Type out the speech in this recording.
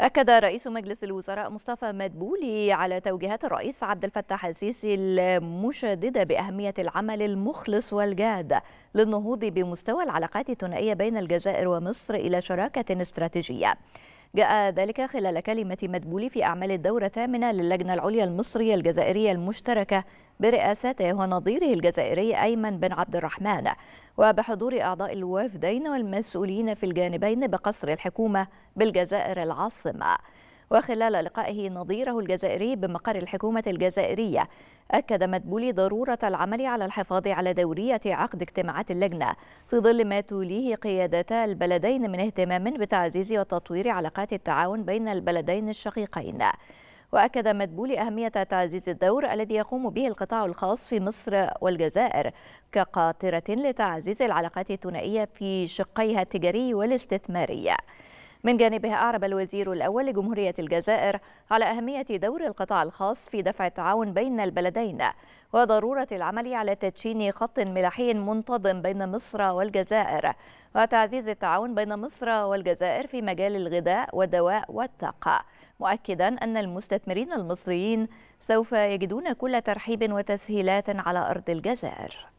أكد رئيس مجلس الوزراء مصطفى مدبولي على توجيهات الرئيس عبد الفتاح السيسي المشددة بأهمية العمل المخلص والجاد للنهوض بمستوى العلاقات الثنائية بين الجزائر ومصر إلى شراكة استراتيجية. جاء ذلك خلال كلمة مدبولي في أعمال الدورة الثامنة للجنة العليا المصرية الجزائرية المشتركة برئاسته ونظيره الجزائري أيمن بن عبد الرحمن وبحضور أعضاء الوافدين والمسؤولين في الجانبين بقصر الحكومة بالجزائر العاصمة وخلال لقائه نظيره الجزائري بمقر الحكومة الجزائرية أكد مدبولي ضرورة العمل على الحفاظ على دورية عقد اجتماعات اللجنة في ظل ما توليه قيادتا البلدين من اهتمام بتعزيز وتطوير علاقات التعاون بين البلدين الشقيقين وأكد مدبولي أهمية تعزيز الدور الذي يقوم به القطاع الخاص في مصر والجزائر كقاطرة لتعزيز العلاقات الثنائية في شقيها التجاري والاستثماري من جانبه أعرب الوزير الأول لجمهورية الجزائر على أهمية دور القطاع الخاص في دفع التعاون بين البلدين وضرورة العمل على تدشين خط ملاحي منتظم بين مصر والجزائر وتعزيز التعاون بين مصر والجزائر في مجال الغذاء والدواء والطاقة مؤكدا أن المستثمرين المصريين سوف يجدون كل ترحيب وتسهيلات على أرض الجزائر